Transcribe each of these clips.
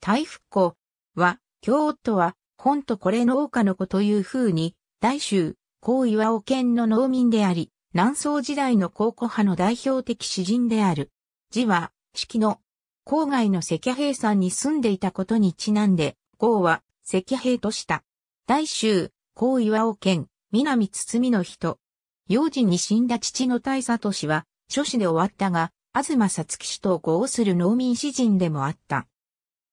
大復子は、京都は、本とこれ農家の子という風に、大衆、高岩尾県の農民であり、南宋時代の考古派の代表的詩人である。字は、式の、郊外の赤兵山に住んでいたことにちなんで、号は、赤兵とした。大衆、高岩尾県、南包の人。幼児に死んだ父の大都氏は、諸子で終わったが、東さつき氏と合する農民詩人でもあった。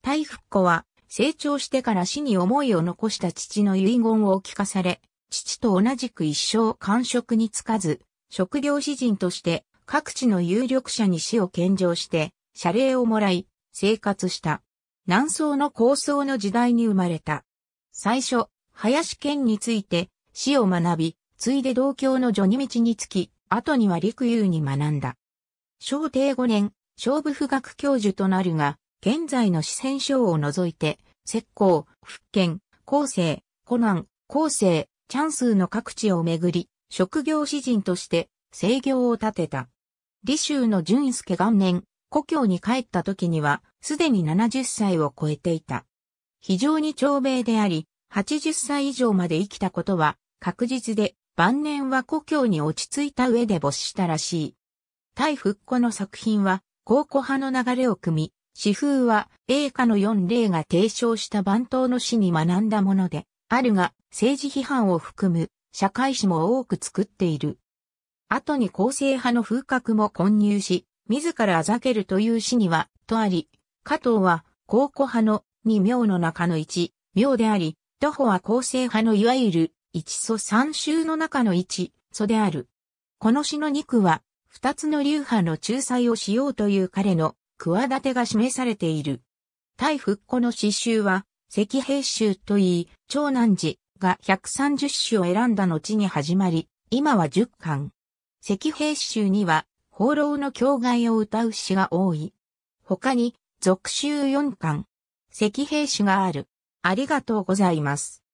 大福子は、成長してから死に思いを残した父の遺言を聞かされ、父と同じく一生官職につかず、職業詩人として各地の有力者に死を献上して、謝礼をもらい、生活した。南宋の高層の時代に生まれた。最初、林県について死を学び、ついで同郷の序二道につき、後には陸遊に学んだ。小帝五年、勝負不学教授となるが、現在の四川省を除いて、石膏、福建、厚生、湖南、厚生、チャンスの各地をめぐり、職業詩人として、生業を立てた。李州の淳介元年、故郷に帰った時には、すでに70歳を超えていた。非常に長命であり、80歳以上まで生きたことは、確実で、晩年は故郷に落ち着いた上で没したらしい。対復古の作品は、考古派の流れを組み、詩風は、英華の四例が提唱した番頭の詩に学んだもので、あるが、政治批判を含む、社会史も多く作っている。後に構成派の風格も混入し、自らあざけるという詩には、とあり、加藤は、考古派の二名の中の一、名であり、徒歩は構成派のいわゆる、一素三衆の中の一、素である。この詩の二句は、二つの流派の仲裁をしようという彼の企てが示されている。対復古の詩集は、石兵集といい、長南寺が130首を選んだ後に始まり、今は10巻。石兵集には、放浪の境外を歌う詩が多い。他に、続集4巻。石兵詩がある。ありがとうございます。